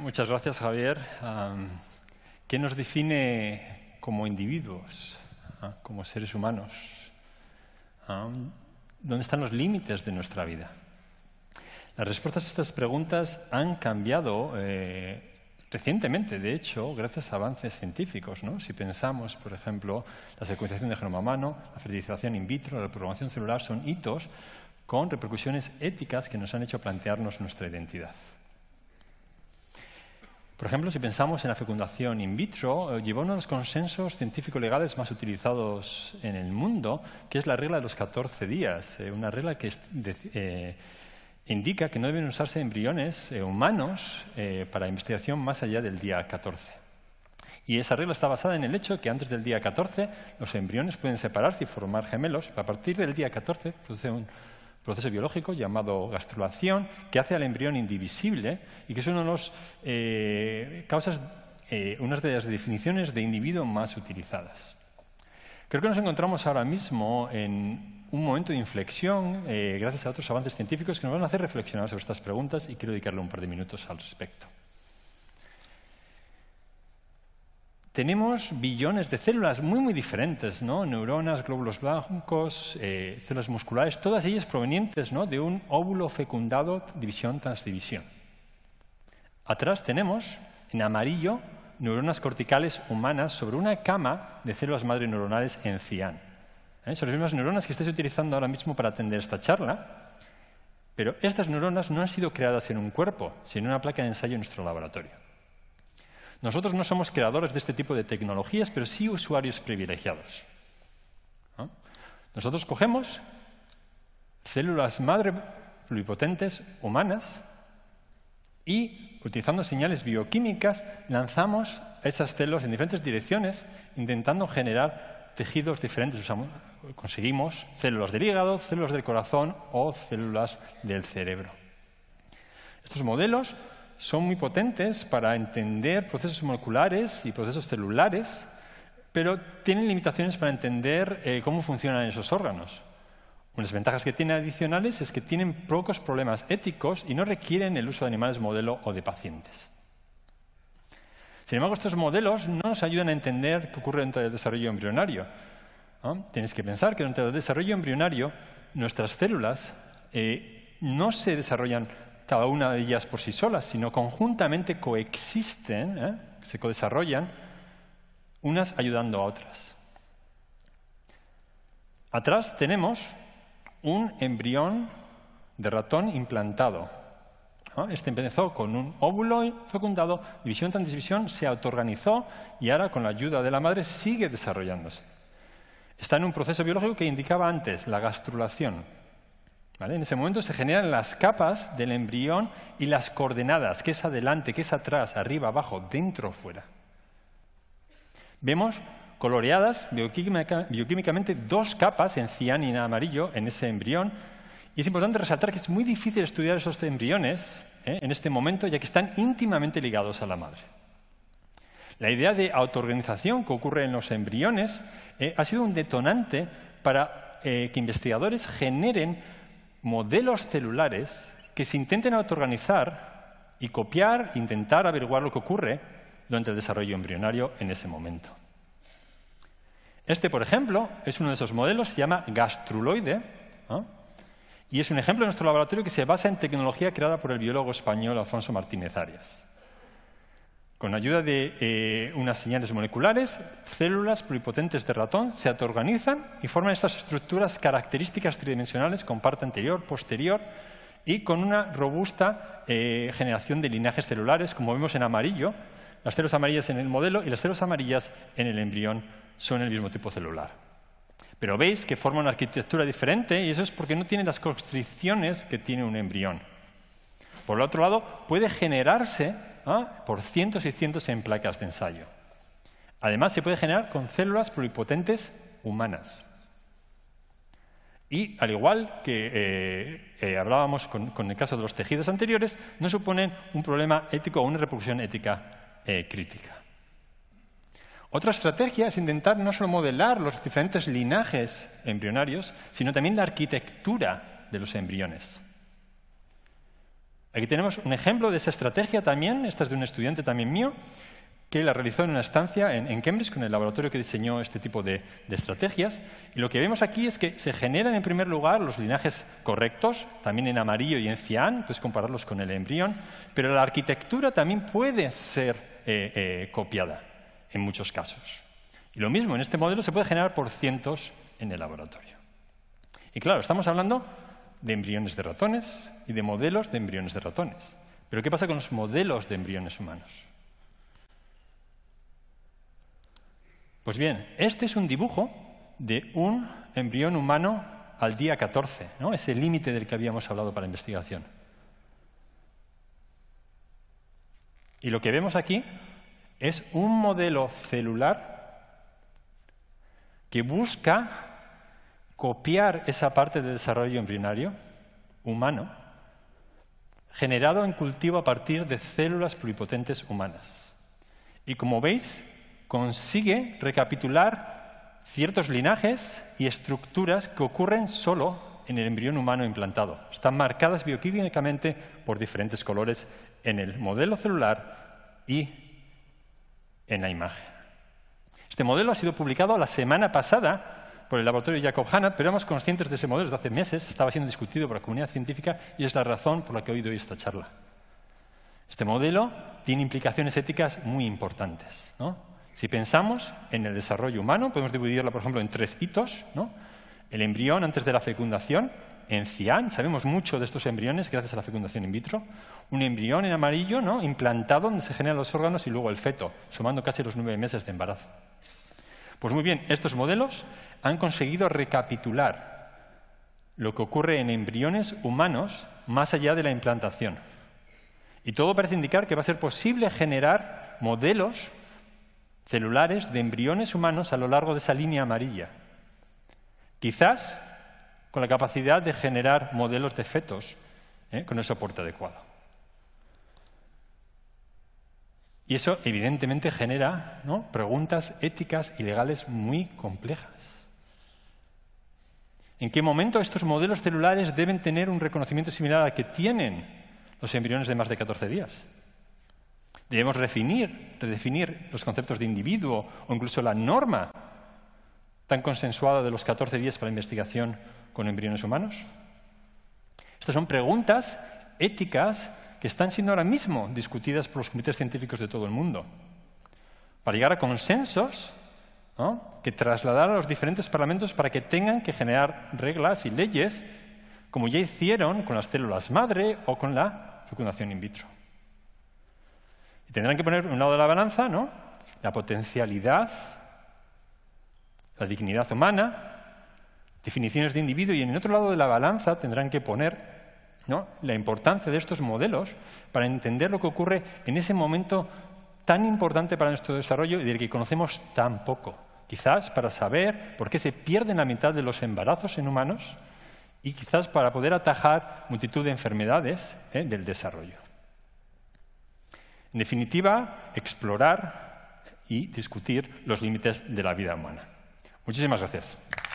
Muchas gracias, Javier. ¿Qué nos define como individuos, ah, como seres humanos? ¿Dónde están los límites de nuestra vida? Las respuestas a estas preguntas han cambiado eh, recientemente, de hecho, gracias a avances científicos. ¿no? Si pensamos, por ejemplo, la secuenciación de genoma humano, la fertilización in vitro, la programación celular, son hitos con repercusiones éticas que nos han hecho plantearnos nuestra identidad. Por ejemplo, si pensamos en la fecundación in vitro, eh, llevó uno de los consensos científico-legales más utilizados en el mundo, que es la regla de los 14 días, eh, una regla que eh, indica que no deben usarse embriones humanos para investigación más allá del día 14. Y esa regla está basada en el hecho que antes del día 14 los embriones pueden separarse y formar gemelos. A partir del día 14 produce un, proceso biológico llamado gastrulación, que hace al embrión indivisible y que es una de las de las definiciones de individuo más utilizadas. Creo que nos encontramos ahora mismo en un momento de inflexión, eh, gracias a otros avances científicos, que nos van a hacer reflexionar sobre estas preguntas y quiero dedicarle un par de minutos al respecto. Tenemos billones de células muy, muy diferentes, Neuronas, glóbulos blancos, eh, células musculares, todas ellas provenientes de un óvulo fecundado división transdivisión Atrás tenemos, en amarillo, neuronas corticales humanas sobre una cama de células madre neuronales en cian. ¿Eh? Son las mismas neuronas que estáis utilizando ahora mismo para atender esta charla, pero estas neuronas no han sido creadas en un cuerpo, sino en una placa de ensayo en nuestro laboratorio. Nosotros no somos creadores de este tipo de tecnologías, pero sí usuarios privilegiados. Nosotros cogemos células madre pluripotentes humanas y, utilizando señales bioquímicas, lanzamos esas células en diferentes direcciones, intentando generar tejidos diferentes. conseguimos células del hígado, células del corazón o células del cerebro. Estos modelos son muy potentes para entender procesos moleculares y procesos celulares, pero tienen limitaciones para entender eh, cómo funcionan esos órganos. Unas ventajas que tienen adicionales es que tienen pocos problemas éticos y no requieren el uso de animales modelo o de pacientes. Sin embargo, estos modelos no nos ayudan a entender qué ocurre dentro del desarrollo embrionario. Tienes que pensar que durante el desarrollo embrionario nuestras células eh, no se desarrollan cada una de ellas por sí solas, sino conjuntamente coexisten, ¿eh? se co desarrollan, unas ayudando a otras. Atrás tenemos un embrión de ratón implantado. Este empezó con un óvulo fecundado, división tras división, se autoorganizó y ahora con la ayuda de la madre sigue desarrollándose. Está en un proceso biológico que indicaba antes, la gastrulación. En ese momento se generan las capas del embrión y las coordenadas, que es adelante, que es atrás, arriba, abajo, dentro, fuera. Vemos coloreadas bioquímicamente dos capas en en amarillo en ese embrión. Y es importante resaltar que es muy difícil estudiar esos embriones ¿eh? en este momento, ya que están íntimamente ligados a la madre. La idea de autoorganización que ocurre en los embriones ¿eh? ha sido un detonante para eh, que investigadores generen modelos celulares que se intenten autoorganizar y copiar, intentar averiguar lo que ocurre durante el desarrollo embrionario en ese momento. Este, por ejemplo, es uno de esos modelos, se llama gastruloide, y es un ejemplo de nuestro laboratorio que se basa en tecnología creada por el biólogo español Alfonso Martínez Arias. Con ayuda de eh, unas señales moleculares, células pluripotentes de ratón se autoorganizan y forman estas estructuras características tridimensionales con parte anterior, posterior y con una robusta eh, generación de linajes celulares, como vemos en amarillo. Las células amarillas en el modelo y las células amarillas en el embrión son el mismo tipo celular. Pero veis que forman una arquitectura diferente y eso es porque no tienen las constricciones que tiene un embrión. Por el otro lado, puede generarse ¿Ah? por cientos y cientos en placas de ensayo. Además, se puede generar con células pluripotentes humanas. Y al igual que eh, eh, hablábamos con, el caso de los tejidos anteriores, no suponen un problema ético o una repercusión ética eh, crítica. Otra estrategia es intentar no solo modelar los diferentes linajes embrionarios, sino también la arquitectura de los embriones. Aquí tenemos un ejemplo de esa estrategia también, esta es de un estudiante también mío, que la realizó en una estancia en, Cambridge con el laboratorio que diseñó este tipo de, estrategias. Y lo que vemos aquí es que se generan en primer lugar los linajes correctos, también en amarillo y en cian, puedes compararlos con el embrión, pero la arquitectura también puede ser eh, eh, copiada en muchos casos. Y lo mismo, en este modelo se puede generar por cientos en el laboratorio. Y claro, estamos hablando de embriones de ratones y de modelos de embriones de ratones. Pero ¿qué pasa con los modelos de embriones humanos? Pues bien, este es un dibujo de un embrión humano al día 14, ¿no? ese límite del que habíamos hablado para la investigación. Y lo que vemos aquí es un modelo celular que busca copiar esa parte del desarrollo embrionario humano generado en cultivo a partir de células pluripotentes humanas. Y como veis, consigue recapitular ciertos linajes y estructuras que ocurren solo en el embrión humano implantado. Están marcadas bioquímicamente por diferentes colores en el modelo celular y en la imagen. Este modelo ha sido publicado la semana pasada por el laboratorio de Jacob Hanna, pero éramos conscientes de ese modelo desde hace meses, estaba siendo discutido por la comunidad científica y es la razón por la que hoy doy esta charla. Este modelo tiene implicaciones éticas muy importantes. Si pensamos en el desarrollo humano, podemos dividirlo, por ejemplo, en tres hitos. El embrión antes de la fecundación, en cian, sabemos mucho de estos embriones gracias a la fecundación in vitro, un embrión en amarillo ¿no? implantado donde se generan los órganos y luego el feto, sumando casi los nueve meses de embarazo. Pues muy bien, estos modelos han conseguido recapitular lo que ocurre en embriones humanos más allá de la implantación. Y todo parece indicar que va a ser posible generar modelos celulares de embriones humanos a lo largo de esa línea amarilla. Quizás con la capacidad de generar modelos de fetos ¿eh? con el soporte adecuado. Y eso evidentemente genera preguntas éticas y legales muy complejas. ¿En qué momento estos modelos celulares deben tener un reconocimiento similar al que tienen los embriones de más de 14 días? Debemos redefinir, redefinir los conceptos de individuo o incluso la norma tan consensuada de los 14 días para investigación con embriones humanos? Estas son preguntas éticas que están siendo ahora mismo discutidas por los comités científicos de todo el mundo, para llegar a consensos que trasladar a los diferentes parlamentos para que tengan que generar reglas y leyes, como ya hicieron con las células madre o con la fecundación in vitro. Y tendrán que poner un lado de la balanza la potencialidad, la dignidad humana, definiciones de individuo, y en el otro lado de la balanza tendrán que poner la importancia de estos modelos para entender lo que ocurre en ese momento tan importante para nuestro desarrollo y del que conocemos tan poco. Quizás para saber por qué se pierden la mitad de los embarazos en humanos y quizás para poder atajar multitud de enfermedades ¿eh? del desarrollo. En definitiva, explorar y discutir los límites de la vida humana. Muchísimas gracias.